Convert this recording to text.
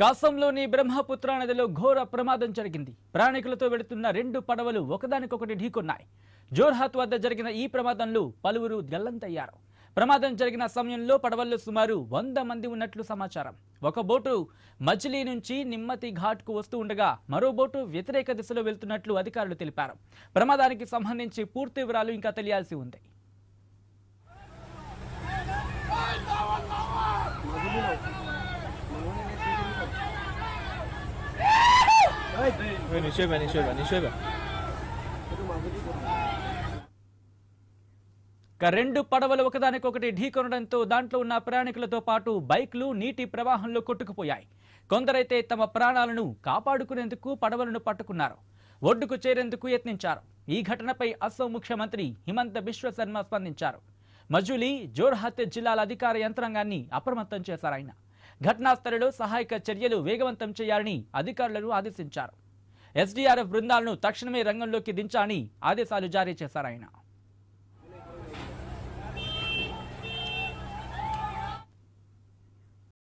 కాసంలోని బ్రహ్మపుత్ర నదిలో ఘోర ప్రమాదం జరిగింది ప్రయాణికులతో వెళుతున్న రెండు పడవలు ఒకదానికొకటి ఢీకొన్నాయి జోర్హాత్ వద్ద జరిగిన ఈ ప్రమాదంలో పలువురు గల్లంతయ్యారు ప్రమాదం జరిగిన సమయంలో పడవల్లో సుమారు వంద మంది ఉన్నట్లు సమాచారం ఒక బోటు మజిలీ నుంచి నిమ్మతి ఘాట్కు వస్తూ ఉండగా మరో బోటు వ్యతిరేక దిశలో వెళ్తున్నట్లు అధికారులు తెలిపారు ప్రమాదానికి సంబంధించి పూర్తి వివరాలు ఇంకా తెలియాల్సి ఉంది 哎，你睡吧，你睡吧，你睡吧。రెండు పడవలు ఒకదానికొకటి ఢీకొనడంతో దాంట్లో ఉన్న ప్రయాణికులతో పాటు బైక్లు నీటి ప్రవాహంలో కొట్టుకుపోయాయి కొందరైతే తమ ప్రాణాలను కాపాడుకునేందుకు పడవలను పట్టుకున్నారు ఒడ్డుకు చేరేందుకు యత్నించారు ఈ ఘటనపై అస్సాం ముఖ్యమంత్రి హిమంత బిశ్వశర్మ స్పందించారు మజులీ జోర్హత్ జిల్లాల అధికార యంత్రాంగాన్ని అప్రమత్తం చేశారు ఆయన ఘటనా స్థలంలో సహాయక చర్యలు వేగవంతం చేయాలని అధికారులను ఆదేశించారు ఎస్డీఆర్ఎఫ్ బృందాలను తక్షణమే రంగంలోకి దించాలని ఆదేశాలు జారీ చేశారు